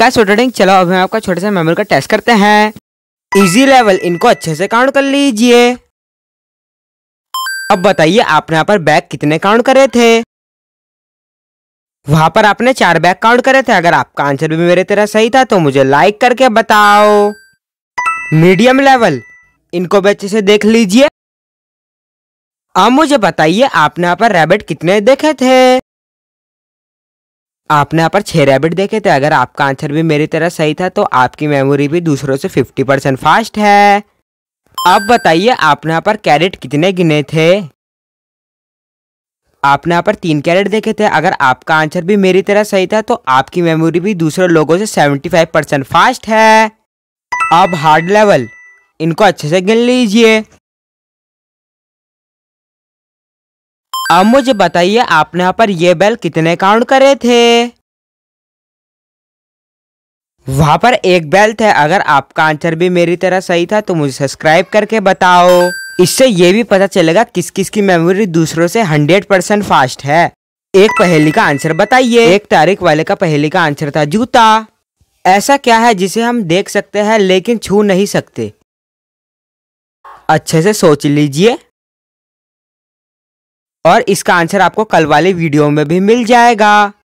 का स्टूडेंट चलो अब हम आपका छोटे से मेमोरी का टेस्ट करते हैं इजी लेवल इनको अच्छे से काउंट कर लीजिए अब बताइए आपने यहाँ पर बैग कितने काउंट करे थे वहां पर आपने चार बैग काउंट करे थे अगर आपका आंसर भी मेरे तरह सही था तो मुझे लाइक करके बताओ मीडियम लेवल इनको भी अच्छे से देख लीजिए अब मुझे बताइए आपने यहाँ पर रैबिट कितने देखे थे आपने यहाँ पर छः रैबिट देखे थे अगर आपका आंसर भी मेरी तरह सही था तो आपकी मेमोरी भी दूसरों से फिफ्टी परसेंट फास्ट है अब बताइए आपने यहाँ पर कैरेट कितने गिने थे आपने यहाँ पर तीन कैरेट देखे थे अगर आपका आंसर भी मेरी तरह सही था तो आपकी मेमोरी भी दूसरे लोगों से सेवेंटी फाइव परसेंट फास्ट है अब हार्ड लेवल इनको अच्छे से गिन लीजिए अब मुझे बताइए आपने यहाँ पर ये बैल कितने काउंट करे थे वहां पर एक बैल थे अगर आपका आंसर भी मेरी तरह सही था तो मुझे सब्सक्राइब करके बताओ इससे ये भी पता चलेगा किस किस की मेमोरी दूसरों से हंड्रेड परसेंट फास्ट है एक पहेली का आंसर बताइए एक तारीख वाले का पहेली का आंसर था जूता ऐसा क्या है जिसे हम देख सकते हैं लेकिन छू नहीं सकते अच्छे से सोच लीजिए और इसका आंसर आपको कल वाले वीडियो में भी मिल जाएगा